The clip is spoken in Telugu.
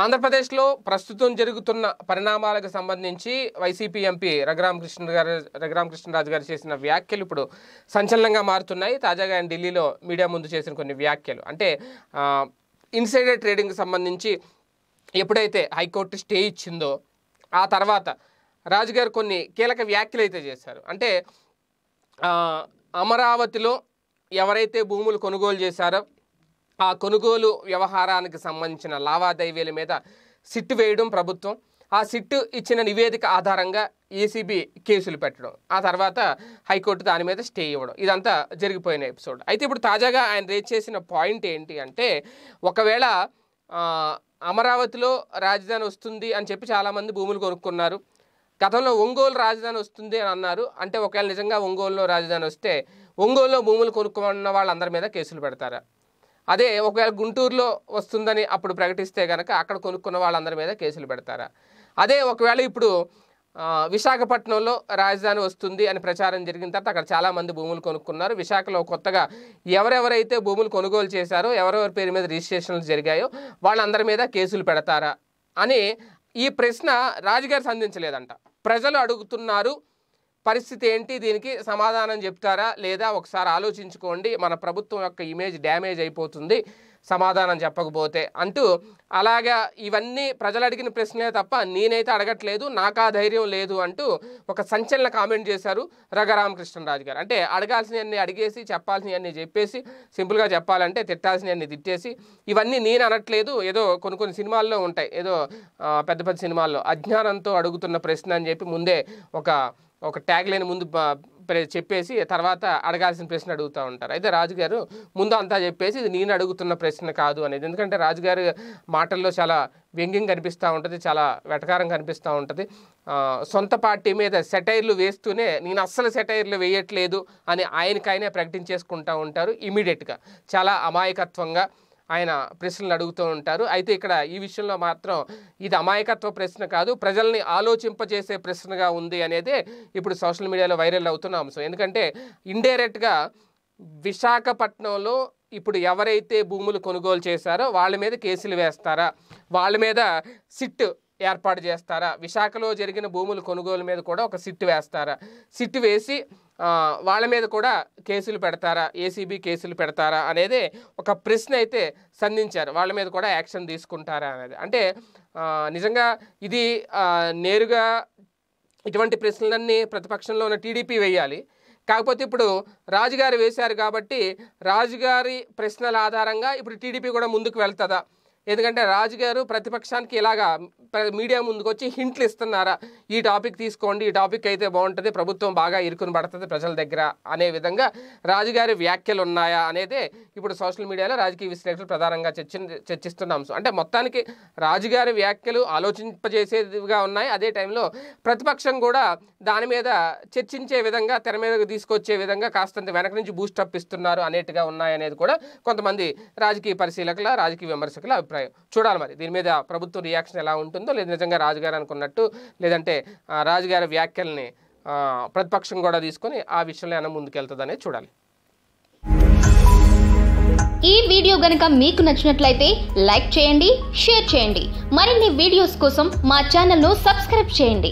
ఆంధ్రప్రదేశ్లో ప్రస్తుతం జరుగుతున్న పరిణామాలకు సంబంధించి వైసీపీ ఎంపీ రఘురామకృష్ణ గారు రఘురామకృష్ణరాజు గారు చేసిన వ్యాఖ్యలు ఇప్పుడు సంచలనంగా మారుతున్నాయి తాజాగా ఆయన ఢిల్లీలో మీడియా ముందు చేసిన కొన్ని వ్యాఖ్యలు అంటే ఇన్సైడర్ ట్రేడింగ్కి సంబంధించి ఎప్పుడైతే హైకోర్టు స్టే ఇచ్చిందో ఆ తర్వాత రాజుగారు కొన్ని కీలక వ్యాఖ్యలు అయితే చేశారు అంటే అమరావతిలో ఎవరైతే భూములు కొనుగోలు చేశారో ఆ కొనుగోలు వ్యవహారానికి సంబంధించిన లావాదేవీల మీద సిట్టు వేయడం ప్రభుత్వం ఆ సిట్టు ఇచ్చిన నివేదిక ఆధారంగా ఏసీబీ కేసులు పెట్టడం ఆ తర్వాత హైకోర్టు దాని మీద స్టే ఇవ్వడం ఇదంతా జరిగిపోయిన ఎపిసోడ్ అయితే ఇప్పుడు తాజాగా ఆయన రేజ్ చేసిన పాయింట్ ఏంటి అంటే ఒకవేళ అమరావతిలో రాజధాని వస్తుంది అని చెప్పి చాలామంది భూములు కొనుక్కున్నారు గతంలో ఒంగోలు రాజధాని వస్తుంది అని అన్నారు అంటే ఒకవేళ నిజంగా ఒంగోలులో రాజధాని వస్తే ఒంగోలులో భూములు కొనుక్కున్న వాళ్ళందరి మీద కేసులు పెడతారా అదే ఒకవేళ గుంటూరులో వస్తుందని అప్పుడు ప్రకటిస్తే కనుక అక్కడ కొనుక్కున్న వాళ్ళందరి మీద కేసులు పెడతారా అదే ఒకవేళ ఇప్పుడు విశాఖపట్నంలో రాజధాని వస్తుంది అని ప్రచారం జరిగిన తర్వాత అక్కడ చాలామంది భూములు కొనుక్కున్నారు విశాఖలో కొత్తగా ఎవరెవరైతే భూములు కొనుగోలు చేశారో ఎవరెవరి పేరు మీద రిజిస్ట్రేషన్లు జరిగాయో వాళ్ళందరి మీద కేసులు పెడతారా అని ఈ ప్రశ్న రాజుగారు సంధించలేదంట ప్రజలు అడుగుతున్నారు పరిస్థితి ఏంటి దీనికి సమాధానం చెప్తారా లేదా ఒకసారి ఆలోచించుకోండి మన ప్రభుత్వం యొక్క ఇమేజ్ డ్యామేజ్ అయిపోతుంది సమాధానం చెప్పకపోతే అంటూ అలాగా ఇవన్నీ ప్రజలు అడిగిన ప్రశ్నే తప్ప నేనైతే అడగట్లేదు నాకు ఆ ధైర్యం లేదు అంటూ ఒక సంచలన కామెంట్ చేశారు రఘరామకృష్ణరాజు గారు అంటే అడగాల్సినవన్నీ అడిగేసి చెప్పాల్సినవన్నీ చెప్పేసి సింపుల్గా చెప్పాలంటే తిట్టాల్సినవన్నీ తిట్టేసి ఇవన్నీ నేను అనట్లేదు ఏదో కొన్ని కొన్ని సినిమాల్లో ఉంటాయి ఏదో పెద్ద పెద్ద సినిమాల్లో అజ్ఞానంతో అడుగుతున్న ప్రశ్న అని చెప్పి ముందే ఒక ఒక ట్యాగ్ లైన్ ముందు చెప్పేసి తర్వాత అడగాల్సిన ప్రశ్న అడుగుతూ ఉంటారు అయితే రాజుగారు ముందు అంతా చెప్పేసి ఇది నేను అడుగుతున్న ప్రశ్న కాదు అనేది ఎందుకంటే రాజుగారు మాటల్లో చాలా వ్యంగ్యం కనిపిస్తూ ఉంటుంది చాలా వెటకారం కనిపిస్తూ ఉంటుంది సొంత పార్టీ మీద సెటైర్లు వేస్తూనే నేను అస్సలు సెటైర్లు వేయట్లేదు అని ఆయనకైనా ప్రకటించేసుకుంటూ ఉంటారు ఇమీడియట్గా చాలా అమాయకత్వంగా ఆయన ప్రశ్నలు అడుగుతూ ఉంటారు అయితే ఇక్కడ ఈ విషయంలో మాత్రం ఇది అమాయకత్వ ప్రశ్న కాదు ప్రజల్ని ఆలోచింపజేసే ప్రశ్నగా ఉంది అనేదే ఇప్పుడు సోషల్ మీడియాలో వైరల్ అవుతున్న అంశం ఎందుకంటే ఇండైరెక్ట్గా విశాఖపట్నంలో ఇప్పుడు ఎవరైతే భూములు కొనుగోలు చేశారో వాళ్ళ మీద కేసులు వేస్తారా వాళ్ళ మీద సిట్ ఏర్పాటు చేస్తారా విశాఖలో జరిగిన భూములు కొనుగోలు మీద కూడా ఒక సిట్ వేస్తారా సిట్ వేసి వాళ్ళ మీద కూడా కేసులు పెడతారా ఏసీబీ కేసులు పెడతారా అనేది ఒక ప్రశ్న అయితే సంధించారు వాళ్ళ మీద కూడా యాక్షన్ తీసుకుంటారా అనేది అంటే నిజంగా ఇది నేరుగా ఇటువంటి ప్రశ్నలన్నీ ప్రతిపక్షంలో ఉన్న టీడీపీ వేయాలి కాకపోతే ఇప్పుడు రాజుగారు వేశారు కాబట్టి రాజుగారి ప్రశ్నల ఆధారంగా ఇప్పుడు టీడీపీ కూడా ముందుకు వెళ్తుందా ఎందుకంటే రాజు గారు ప్రతిపక్షానికి ఇలాగా మీడియా ముందుకు వచ్చి హింట్లు ఇస్తున్నారా ఈ టాపిక్ తీసుకోండి ఈ టాపిక్ అయితే బాగుంటుంది ప్రభుత్వం బాగా ఇరుకుని పడుతుంది ప్రజల దగ్గర అనే విధంగా రాజుగారి వ్యాఖ్యలు ఉన్నాయా అనేది ఇప్పుడు సోషల్ మీడియాలో రాజకీయ విశ్లేషకులు ప్రధానంగా చర్చి చర్చిస్తున్న అంశం అంటే మొత్తానికి రాజుగారి వ్యాఖ్యలు ఆలోచింపజేసేవిగా ఉన్నాయి అదే టైంలో ప్రతిపక్షం కూడా దాని మీద చర్చించే విధంగా తెర మీదకు తీసుకొచ్చే విధంగా కాస్తంత వెనక నుంచి బూస్టప్ ఇస్తున్నారు అనేట్టుగా ఉన్నాయనేది కూడా కొంతమంది రాజకీయ పరిశీలకుల రాజకీయ విమర్శకుల అభిప్రాయం ఉంటాయో చూడాలి మరి దీని మీద ప్రభుత్వం రియాక్షన్ ఎలా ఉంటుందో లేదు నిజంగా రాజుగారు అనుకున్నట్టు లేదంటే రాజుగారి వ్యాఖ్యల్ని ప్రతిపక్షం కూడా తీసుకొని ఆ విషయంలో ఏమైనా అనేది చూడాలి ఈ వీడియో గనక మీకు నచ్చినట్లయితే లైక్ చేయండి షేర్ చేయండి మరిన్ని వీడియోస్ కోసం మా ఛానల్ను సబ్స్క్రైబ్ చేయండి